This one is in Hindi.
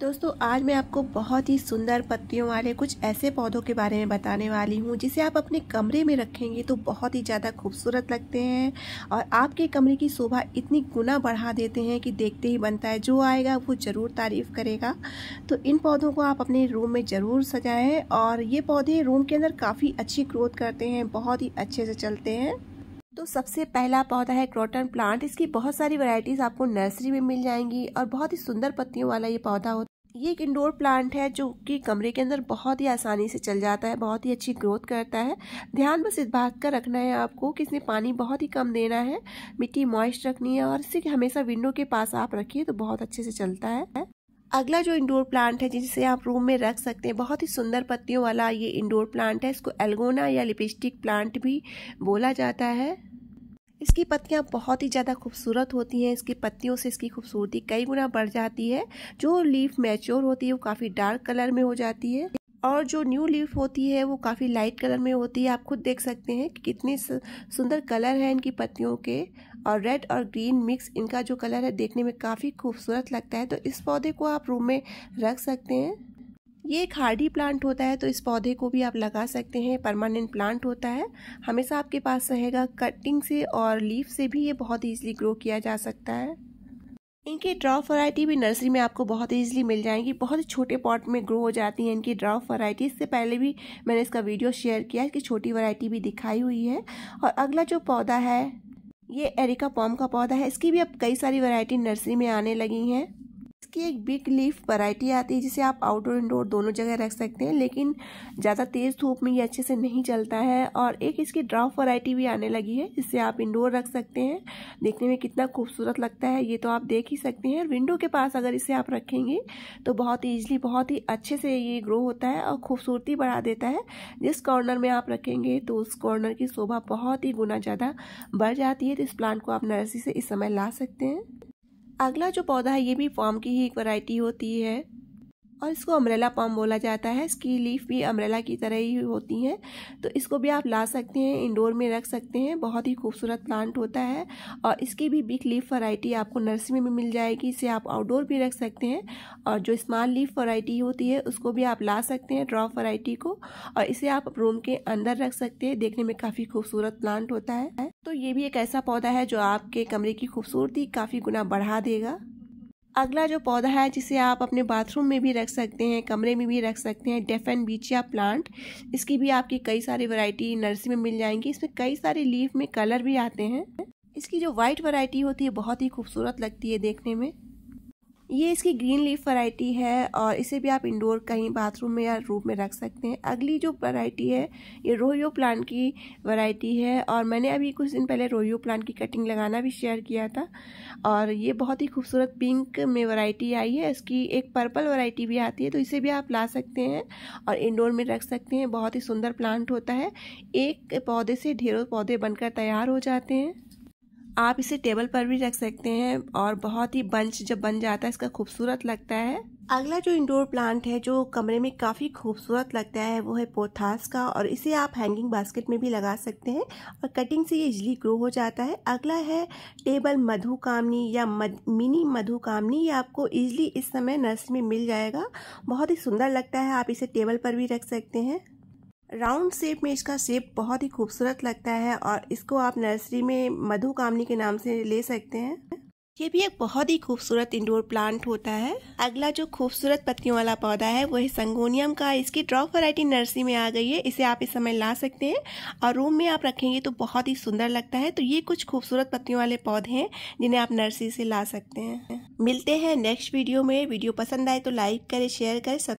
दोस्तों आज मैं आपको बहुत ही सुंदर पत्तियों वाले कुछ ऐसे पौधों के बारे में बताने वाली हूँ जिसे आप अपने कमरे में रखेंगे तो बहुत ही ज़्यादा खूबसूरत लगते हैं और आपके कमरे की शोभा इतनी गुना बढ़ा देते हैं कि देखते ही बनता है जो आएगा वो ज़रूर तारीफ़ करेगा तो इन पौधों को आप अपने रूम में ज़रूर सजाएँ और ये पौधे रूम के अंदर काफ़ी अच्छी ग्रोथ करते हैं बहुत ही अच्छे से चलते हैं तो सबसे पहला पौधा है क्रोटन प्लांट इसकी बहुत सारी वैरायटीज़ आपको नर्सरी में मिल जाएंगी और बहुत ही सुंदर पत्तियों वाला ये पौधा होता है ये एक इंडोर प्लांट है जो कि कमरे के अंदर बहुत ही आसानी से चल जाता है बहुत ही अच्छी ग्रोथ करता है ध्यान बस इस बात का रखना है आपको कि इसमें पानी बहुत ही कम देना है मिट्टी मॉइस्ट रखनी है और इसे हमेशा विंडो के पास आप रखिए तो बहुत अच्छे से चलता है अगला जो इंडोर प्लांट है जिसे आप रूम में रख सकते हैं बहुत ही सुंदर पत्तियों वाला ये इंडोर प्लांट है इसको एल्गोना या लिपस्टिक प्लांट भी बोला जाता है इसकी पत्तियाँ बहुत ही ज़्यादा खूबसूरत होती हैं इसकी पत्तियों से इसकी खूबसूरती कई गुना बढ़ जाती है जो लीफ मैच्योर होती है वो काफ़ी डार्क कलर में हो जाती है और जो न्यू लीफ होती है वो काफ़ी लाइट कलर में होती है आप खुद देख सकते हैं कि कितने सुंदर कलर है इनकी पत्तियों के और रेड और ग्रीन मिक्स इनका जो कलर है देखने में काफ़ी खूबसूरत लगता है तो इस पौधे को आप रूम में रख सकते हैं ये एक हार्डी प्लांट होता है तो इस पौधे को भी आप लगा सकते हैं परमानेंट प्लांट होता है हमेशा आपके पास रहेगा कटिंग से और लीफ से भी ये बहुत ईजिली ग्रो किया जा सकता है इनकी ड्रॉप वैरायटी भी नर्सरी में आपको बहुत ईजिली मिल जाएंगी बहुत छोटे पॉट में ग्रो हो जाती हैं इनकी ड्रॉप वैरायटी इससे पहले भी मैंने इसका वीडियो शेयर किया कि छोटी वैरायटी भी दिखाई हुई है और अगला जो पौधा है ये एरिका पॉम का पौधा है इसकी भी अब कई सारी वैरायटी नर्सरी में आने लगी हैं इसकी एक बिग लीफ वैरायटी आती है जिसे आप आउटडोर इंडोर दोनों जगह रख सकते हैं लेकिन ज़्यादा तेज़ धूप में ये अच्छे से नहीं चलता है और एक इसकी ड्राफ वैरायटी भी आने लगी है जिसे आप इंडोर रख सकते हैं देखने में कितना खूबसूरत लगता है ये तो आप देख ही सकते हैं विंडो के पास अगर इसे आप रखेंगे तो बहुत ईजिली बहुत ही अच्छे से ये ग्रो होता है और खूबसूरती बढ़ा देता है जिस कॉर्नर में आप रखेंगे तो उस कॉर्नर की शोभा बहुत ही गुना ज़्यादा बढ़ जाती है तो इस प्लांट को आप नर्सरी से इस समय ला सकते हैं अगला जो पौधा है ये भी फॉर्म की ही एक वैरायटी होती है और इसको अम्ब्रेला पाम बोला जाता है इसकी लीफ भी अम्ब्रेला की तरह ही होती हैं तो इसको भी आप ला सकते हैं इंडोर में रख सकते हैं बहुत ही खूबसूरत प्लांट होता है और इसकी भी बिग लीफ वैरायटी आपको नर्सरी में मिल जाएगी इसे आप आउटडोर भी रख सकते हैं और जो स्मॉल लीफ वैरायटी होती है उसको भी आप ला सकते हैं ड्रॉप वरायटी को और इसे आप रूम के अंदर रख सकते हैं देखने में काफ़ी खूबसूरत प्लांट होता है तो ये भी एक ऐसा पौधा है जो आपके कमरे की खूबसूरती काफ़ी गुना बढ़ा देगा अगला जो पौधा है जिसे आप अपने बाथरूम में भी रख सकते हैं कमरे में भी रख सकते हैं डेफेन बीचिया प्लांट इसकी भी आपकी कई सारी वैरायटी नर्सरी में मिल जाएंगी इसमें कई सारे लीफ में कलर भी आते हैं इसकी जो वाइट वैरायटी होती है बहुत ही खूबसूरत लगती है देखने में ये इसकी ग्रीन लीफ वैरायटी है और इसे भी आप इंडोर कहीं बाथरूम में या रूम में रख सकते हैं अगली जो वैरायटी है ये रोहियो प्लांट की वैरायटी है और मैंने अभी कुछ दिन पहले रोहियो प्लांट की कटिंग लगाना भी शेयर किया था और ये बहुत ही खूबसूरत पिंक में वैरायटी आई है इसकी एक पर्पल वैरायटी भी आती है तो इसे भी आप ला सकते हैं और इंडोर में रख सकते हैं बहुत ही सुंदर प्लांट होता है एक पौधे से ढेरों पौधे बनकर तैयार हो जाते हैं आप इसे टेबल पर भी रख सकते हैं और बहुत ही बंच जब बन जाता है इसका खूबसूरत लगता है अगला जो इंडोर प्लांट है जो कमरे में काफ़ी खूबसूरत लगता है वो है पोथास का और इसे आप हैंगिंग बास्केट में भी लगा सकते हैं और कटिंग से ये इजली ग्रो हो जाता है अगला है टेबल मधु कामनी या मद, मिनी मधु कामनी ये आपको इजली इस समय नर्सरी में मिल जाएगा बहुत ही सुंदर लगता है आप इसे टेबल पर भी रख सकते हैं राउंड शेप में इसका शेप बहुत ही खूबसूरत लगता है और इसको आप नर्सरी में मधु कामनी के नाम से ले सकते हैं ये भी एक बहुत ही खूबसूरत इंडोर प्लांट होता है अगला जो खूबसूरत पत्तियों वाला पौधा है वो है संगोनियम का इसकी ड्रॉप वैरायटी नर्सरी में आ गई है इसे आप इस समय ला सकते हैं और रूम में आप रखेंगे तो बहुत ही सुंदर लगता है तो ये कुछ खूबसूरत पत्तियों वाले पौधे हैं जिन्हें आप नर्सरी से ला सकते हैं मिलते हैं नेक्स्ट वीडियो में वीडियो पसंद आए तो लाइक करे शेयर सब